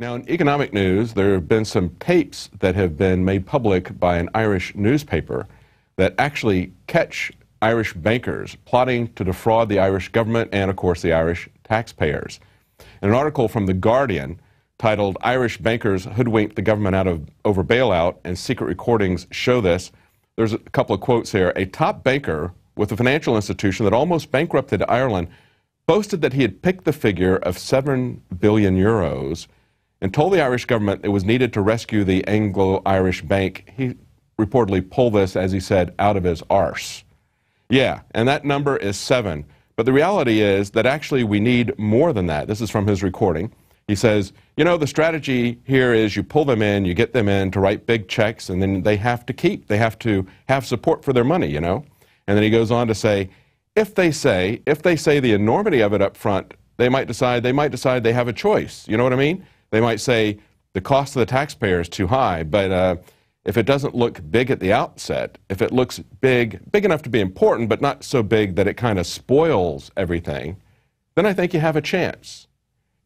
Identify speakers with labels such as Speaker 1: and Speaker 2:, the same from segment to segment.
Speaker 1: Now, in economic news, there have been some tapes that have been made public by an Irish newspaper that actually catch Irish bankers plotting to defraud the Irish government and, of course, the Irish taxpayers. In an article from The Guardian titled Irish Bankers Hoodwinked the Government Out of Over Bailout and Secret Recordings Show This, there's a couple of quotes here. A top banker with a financial institution that almost bankrupted Ireland boasted that he had picked the figure of 7 billion euros and told the Irish government it was needed to rescue the Anglo Irish Bank. He reportedly pulled this, as he said, out of his arse. Yeah, and that number is seven. But the reality is that actually we need more than that. This is from his recording. He says, you know, the strategy here is you pull them in, you get them in to write big checks, and then they have to keep, they have to have support for their money, you know? And then he goes on to say, if they say, if they say the enormity of it up front, they might decide, they might decide they have a choice. You know what I mean? They might say the cost of the taxpayer is too high, but uh, if it doesn't look big at the outset, if it looks big, big enough to be important, but not so big that it kind of spoils everything, then I think you have a chance.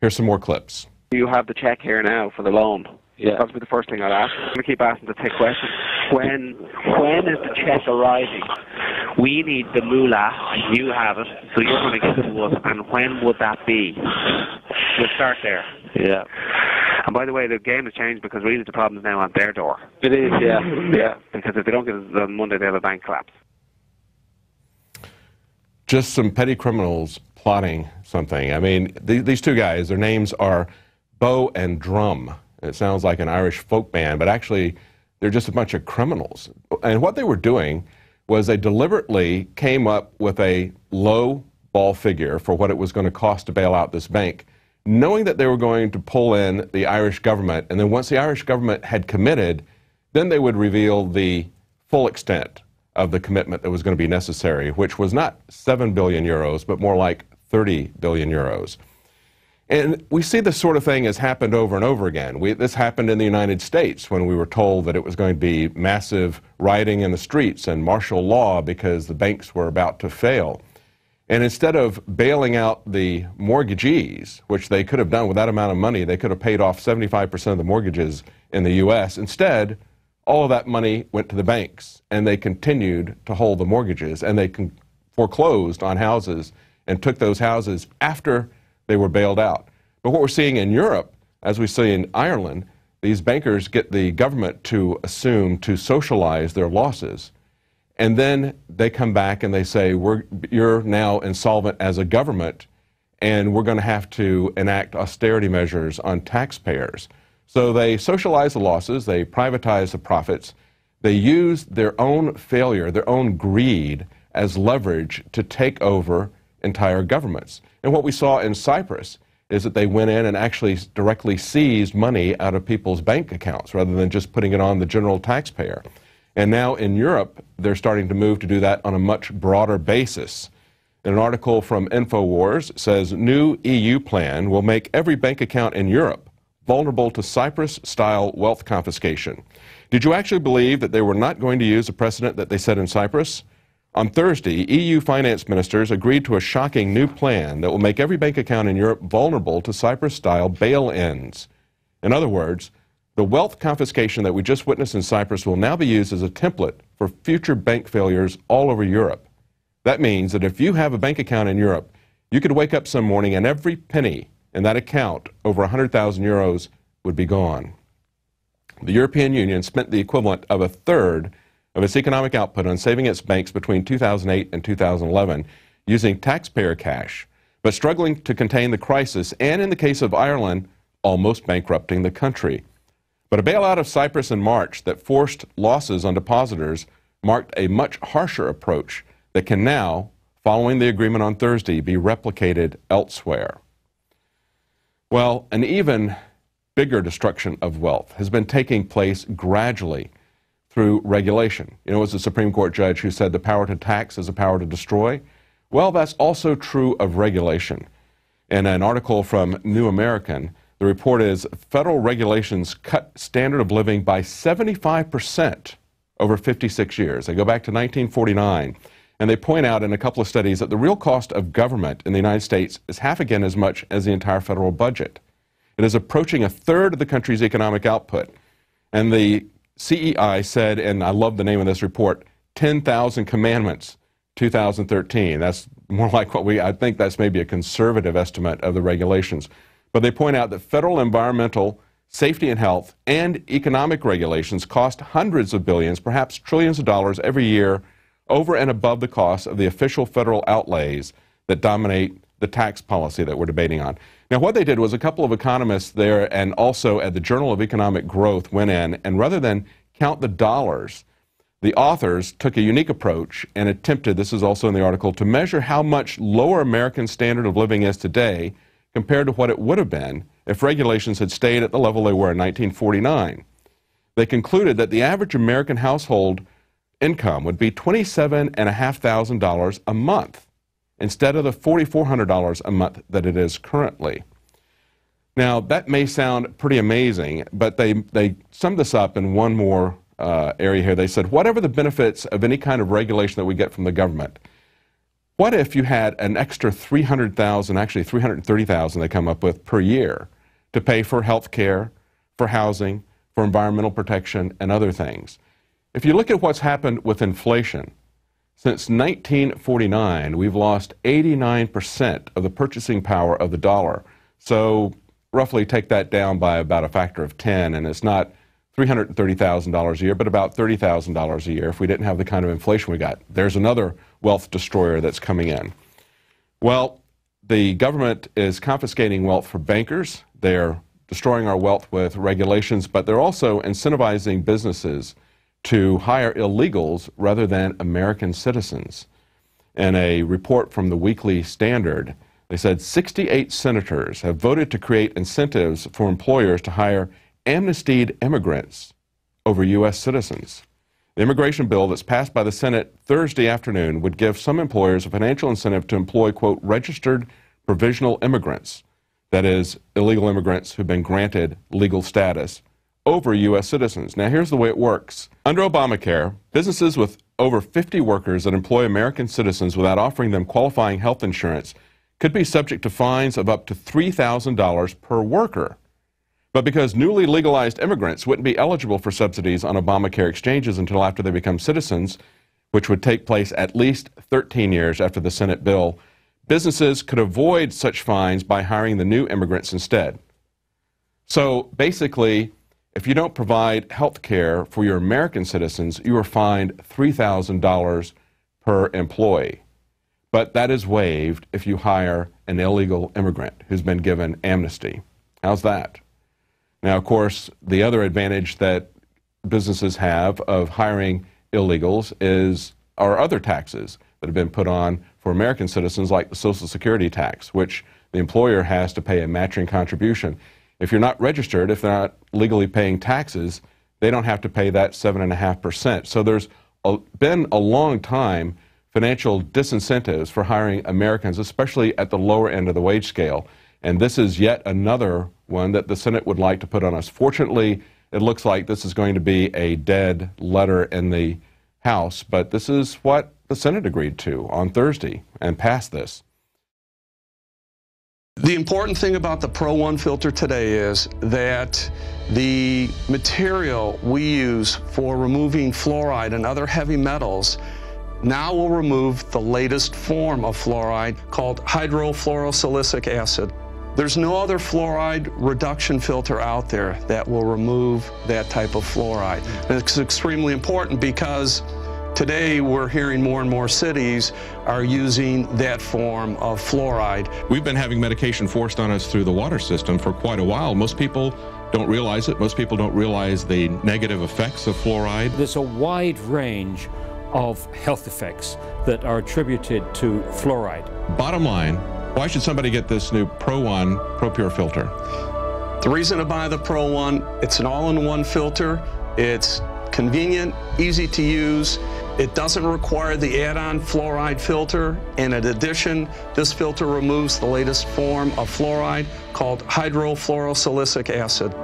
Speaker 1: Here's some more clips. You have the check here now for the loan. Yeah. be the first thing I'd ask. I'm going to keep asking the thick questions. When, when is the check arriving? We need the moolah. You have it, so you're going to give it to us. And when would that be? We'll start there. Yeah. And by the way, the game has changed because really the problem's now on their door. It is, yeah, yeah. Because if they don't get it on Monday, they have a bank collapse. Just some petty criminals plotting something. I mean, th these two guys, their names are Bow and Drum. It sounds like an Irish folk band, but actually, they're just a bunch of criminals. And what they were doing was they deliberately came up with a low ball figure for what it was going to cost to bail out this bank knowing that they were going to pull in the Irish government. And then once the Irish government had committed, then they would reveal the full extent of the commitment that was going to be necessary, which was not 7 billion euros, but more like 30 billion euros. And we see this sort of thing has happened over and over again. We, this happened in the United States when we were told that it was going to be massive rioting in the streets and martial law because the banks were about to fail. And instead of bailing out the mortgagees, which they could have done with that amount of money, they could have paid off 75% of the mortgages in the U.S. Instead, all of that money went to the banks, and they continued to hold the mortgages, and they foreclosed on houses and took those houses after they were bailed out. But what we're seeing in Europe, as we see in Ireland, these bankers get the government to assume to socialize their losses. And then they come back and they say, we're, You're now insolvent as a government, and we're going to have to enact austerity measures on taxpayers. So they socialize the losses, they privatize the profits, they use their own failure, their own greed as leverage to take over entire governments. And what we saw in Cyprus is that they went in and actually directly seized money out of people's bank accounts rather than just putting it on the general taxpayer. And now in Europe, they're starting to move to do that on a much broader basis. An article from InfoWars says new EU plan will make every bank account in Europe vulnerable to Cyprus style wealth confiscation. Did you actually believe that they were not going to use the precedent that they set in Cyprus? On Thursday, EU finance ministers agreed to a shocking new plan that will make every bank account in Europe vulnerable to Cyprus style bail ins. In other words, the wealth confiscation that we just witnessed in Cyprus will now be used as a template for future bank failures all over Europe. That means that if you have a bank account in Europe, you could wake up some morning and every penny in that account, over 100,000 euros, would be gone. The European Union spent the equivalent of a third of its economic output on saving its banks between 2008 and 2011 using taxpayer cash, but struggling to contain the crisis and, in the case of Ireland, almost bankrupting the country. But a bailout of Cyprus in March that forced losses on depositors marked a much harsher approach that can now, following the agreement on Thursday, be replicated elsewhere. Well, an even bigger destruction of wealth has been taking place gradually through regulation. You know, it was the Supreme Court judge who said the power to tax is a power to destroy. Well, that's also true of regulation. In an article from New American, the report is federal regulations cut standard of living by 75% over 56 years. They go back to 1949. And they point out in a couple of studies that the real cost of government in the United States is half again as much as the entire federal budget. It is approaching a third of the country's economic output. And the CEI said, and I love the name of this report, 10,000 Commandments 2013. That's more like what we, I think that's maybe a conservative estimate of the regulations. But they point out that federal environmental safety and health and economic regulations cost hundreds of billions, perhaps trillions of dollars every year over and above the cost of the official federal outlays that dominate the tax policy that we're debating on. Now, what they did was a couple of economists there and also at the Journal of Economic Growth went in, and rather than count the dollars, the authors took a unique approach and attempted, this is also in the article, to measure how much lower American standard of living is today compared to what it would have been if regulations had stayed at the level they were in 1949. They concluded that the average American household income would be $27,500 a month instead of the $4,400 a month that it is currently. Now, that may sound pretty amazing, but they, they summed this up in one more uh, area here. They said, whatever the benefits of any kind of regulation that we get from the government, what if you had an extra 300,000, actually 330,000 they come up with per year to pay for health care, for housing, for environmental protection, and other things? If you look at what's happened with inflation, since 1949, we've lost 89% of the purchasing power of the dollar. So, roughly take that down by about a factor of 10, and it's not $330,000 a year, but about $30,000 a year if we didn't have the kind of inflation we got. There's another wealth destroyer that's coming in. Well, the government is confiscating wealth from bankers. They're destroying our wealth with regulations, but they're also incentivizing businesses to hire illegals rather than American citizens. In a report from the Weekly Standard, they said 68 senators have voted to create incentives for employers to hire amnestied immigrants over U.S. citizens. The immigration bill that's passed by the Senate Thursday afternoon would give some employers a financial incentive to employ, quote, registered provisional immigrants, that is, illegal immigrants who've been granted legal status, over U.S. citizens. Now, here's the way it works. Under Obamacare, businesses with over 50 workers that employ American citizens without offering them qualifying health insurance could be subject to fines of up to $3,000 per worker but because newly legalized immigrants wouldn't be eligible for subsidies on Obamacare exchanges until after they become citizens, which would take place at least 13 years after the Senate bill, businesses could avoid such fines by hiring the new immigrants instead. So basically, if you don't provide health care for your American citizens, you are fined $3,000 per employee. But that is waived if you hire an illegal immigrant who's been given amnesty. How's that? Now, of course, the other advantage that businesses have of hiring illegals is our other taxes that have been put on for American citizens, like the Social Security tax, which the employer has to pay a matching contribution. If you're not registered, if they're not legally paying taxes, they don't have to pay that 7.5%. So there's a, been a long time financial disincentives for hiring Americans, especially at the lower end of the wage scale. And this is yet another one that the Senate would like to put on us. Fortunately, it looks like this is going to be a dead letter in the House, but this is what the Senate agreed to on Thursday and passed this. The important thing about the Pro 1 filter today is that the material we use for removing fluoride and other heavy metals now will remove the latest form of fluoride called hydrofluorosilicic acid. There's no other fluoride reduction filter out there that will remove that type of fluoride. And it's extremely important because Today, we're hearing more and more cities are using that form of fluoride. We've been having medication forced on us through the water system for quite a while. Most people don't realize it. Most people don't realize the negative effects of fluoride. There's a wide range of health effects that are attributed to fluoride. Bottom line, why should somebody get this new Pro One Pro Pure filter? The reason to buy the Pro One, it's an all-in-one filter. It's convenient, easy to use. It doesn't require the add-on fluoride filter. And in addition, this filter removes the latest form of fluoride called hydrofluorosilicic acid.